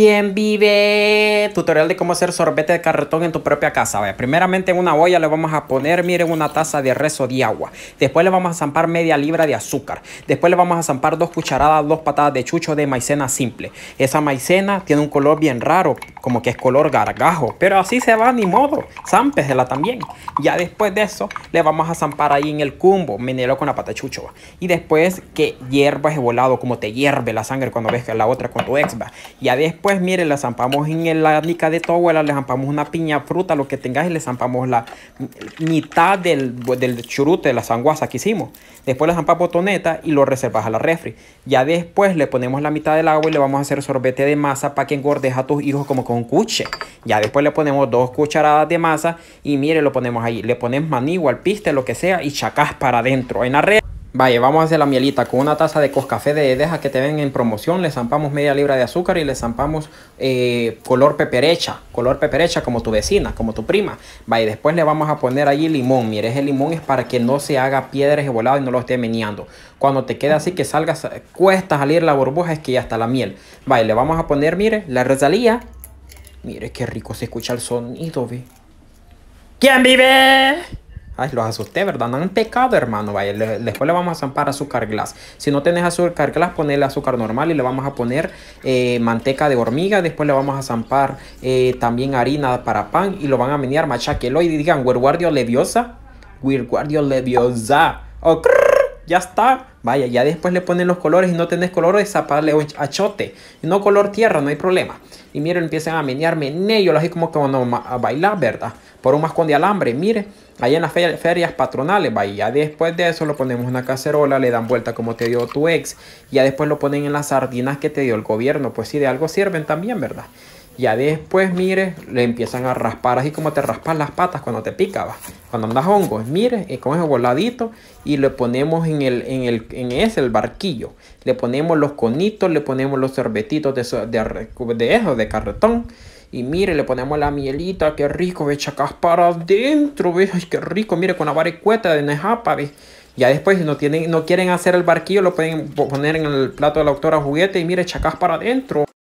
bien vive? Tutorial de cómo hacer sorbete de carretón en tu propia casa. Vaya, primeramente en una olla le vamos a poner, miren, una taza de rezo de agua. Después le vamos a zampar media libra de azúcar. Después le vamos a zampar dos cucharadas, dos patadas de chucho de maicena simple. Esa maicena tiene un color bien raro, como que es color gargajo, pero así se va, ni modo, zámpesela también. Ya después de eso, le vamos a zampar ahí en el cumbo, menelo con la pata chuchoa. y después que hierbas es volado, como te hierve la sangre cuando ves que la otra con tu ex, va. Ya después, mire, la zampamos en la nica de tu le zampamos una piña fruta, lo que tengas, y le zampamos la mitad del, churute, de la sanguaza que hicimos. Después la zampas botoneta y lo reservas a la refri. Ya después le ponemos la mitad del agua y le vamos a hacer sorbete de masa para que engordes a tus hijos como con cuche. Ya después le ponemos dos cucharadas de masa y mire, lo ponemos ahí. Le pones o alpiste, lo que sea y chacás para adentro. En la red. Vaya, vamos a hacer la mielita con una taza de coscafé de deja que te ven en promoción. Le zampamos media libra de azúcar y le zampamos eh, color peperecha, color peperecha como tu vecina, como tu prima. Vaya, después le vamos a poner allí limón. Mire, ese limón es para que no se haga piedras de volado y no lo esté meneando. Cuando te queda así que salgas cuesta salir la burbuja, es que ya está la miel. Vaya, le vamos a poner, mire, la resalía Mire qué rico se escucha el sonido, ve. ¿Quién vive? Ay, los asusté, ¿verdad? No han pecado, hermano. Vaya, después le vamos a zampar azúcar glass. Si no tenés azúcar glass, ponele azúcar normal y le vamos a poner eh, manteca de hormiga. Después le vamos a zampar eh, también harina para pan y lo van a menear machaquelo y digan, guardio leviosa. guardio leviosa. ya está. Vaya, ya después le ponen los colores y no tenés colores, zaparle un achote. no color tierra, no hay problema. Y miren, empiezan a menearme Ne, yo las como que van a bailar, ¿verdad? Por un mascón de alambre, mire, allá en las ferias patronales, vaya. Después de eso lo ponemos en una cacerola, le dan vuelta como te dio tu ex. Ya después lo ponen en las sardinas que te dio el gobierno. Pues sí, de algo sirven también, ¿verdad? Ya después, mire, le empiezan a raspar así como te raspas las patas cuando te picaba. Cuando andas hongos, mire, eh, con ese voladito y le ponemos en, el, en, el, en ese, el barquillo. Le ponemos los conitos, le ponemos los sorbetitos de, de, de eso, de carretón. Y mire, le ponemos la mielita, qué rico, ve, chacas para adentro, ve, ay, qué rico, mire, con la varicueta de nejapa, ve. Ya después, si no, tienen, no quieren hacer el barquillo, lo pueden poner en el plato de la doctora juguete y mire, chacas para adentro.